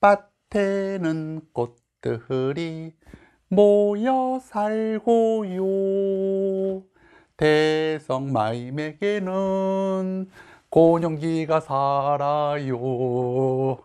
꽃밭에는 꽃들이 모여 살고요 대성 마임에게는 곤영기가 살아요